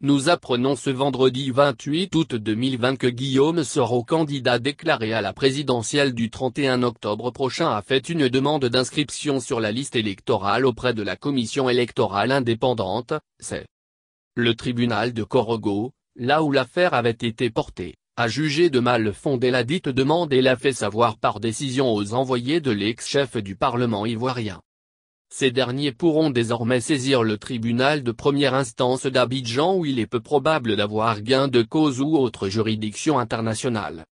Nous apprenons ce vendredi 28 août 2020 que Guillaume Soro candidat déclaré à la présidentielle du 31 octobre prochain a fait une demande d'inscription sur la liste électorale auprès de la commission électorale indépendante, c'est le tribunal de Corogo, là où l'affaire avait été portée, a jugé de mal fondée la dite demande et l'a fait savoir par décision aux envoyés de l'ex-chef du Parlement ivoirien. Ces derniers pourront désormais saisir le tribunal de première instance d'Abidjan où il est peu probable d'avoir gain de cause ou autre juridiction internationale.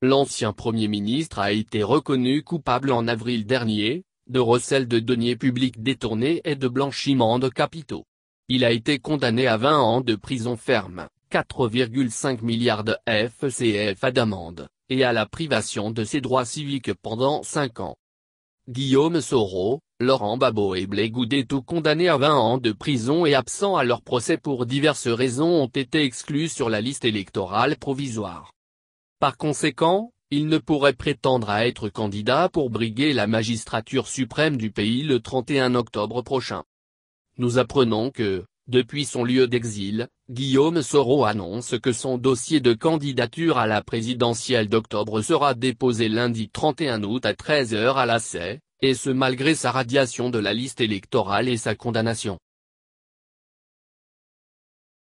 L'ancien Premier ministre a été reconnu coupable en avril dernier, de recel de deniers publics détournés et de blanchiment de capitaux. Il a été condamné à 20 ans de prison ferme, 4,5 milliards de à d'amende, et à la privation de ses droits civiques pendant 5 ans. Guillaume Soro, Laurent Babot et Blé Goudet tous condamnés à 20 ans de prison et absents à leur procès pour diverses raisons ont été exclus sur la liste électorale provisoire. Par conséquent, ils ne pourraient prétendre à être candidats pour briguer la magistrature suprême du pays le 31 octobre prochain. Nous apprenons que, depuis son lieu d'exil, Guillaume Soro annonce que son dossier de candidature à la présidentielle d'octobre sera déposé lundi 31 août à 13h à la CE, et ce malgré sa radiation de la liste électorale et sa condamnation.